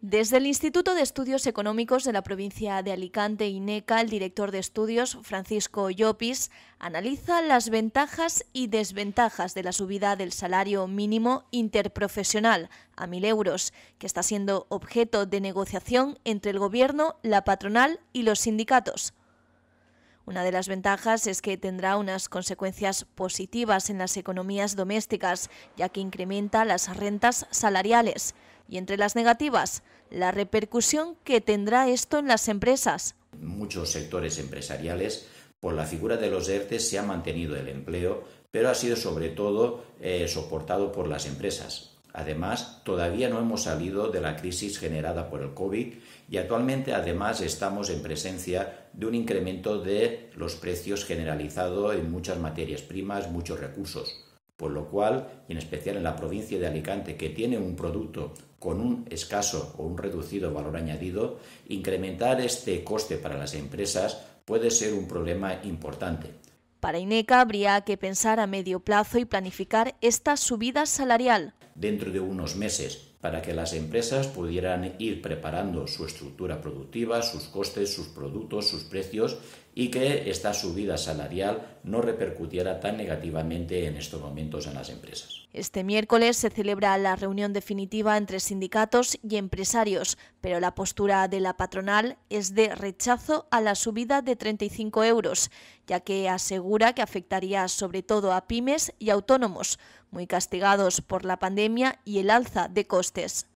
Desde el Instituto de Estudios Económicos de la provincia de Alicante, INECA, el director de estudios, Francisco Llopis, analiza las ventajas y desventajas de la subida del salario mínimo interprofesional a 1.000 euros, que está siendo objeto de negociación entre el Gobierno, la patronal y los sindicatos. Una de las ventajas es que tendrá unas consecuencias positivas en las economías domésticas, ya que incrementa las rentas salariales. Y entre las negativas, la repercusión que tendrá esto en las empresas. Muchos sectores empresariales, por la figura de los ERTE, se ha mantenido el empleo, pero ha sido sobre todo eh, soportado por las empresas. Además, todavía no hemos salido de la crisis generada por el COVID y actualmente además estamos en presencia de un incremento de los precios generalizado en muchas materias primas, muchos recursos. Por lo cual, en especial en la provincia de Alicante, que tiene un producto con un escaso o un reducido valor añadido, incrementar este coste para las empresas puede ser un problema importante. Para INECA habría que pensar a medio plazo y planificar esta subida salarial, dentro de unos meses para que las empresas pudieran ir preparando su estructura productiva, sus costes, sus productos, sus precios y que esta subida salarial no repercutiera tan negativamente en estos momentos en las empresas. Este miércoles se celebra la reunión definitiva entre sindicatos y empresarios, pero la postura de la patronal es de rechazo a la subida de 35 euros, ya que asegura que afectaría sobre todo a pymes y autónomos, muy castigados por la pandemia y el alza de costes.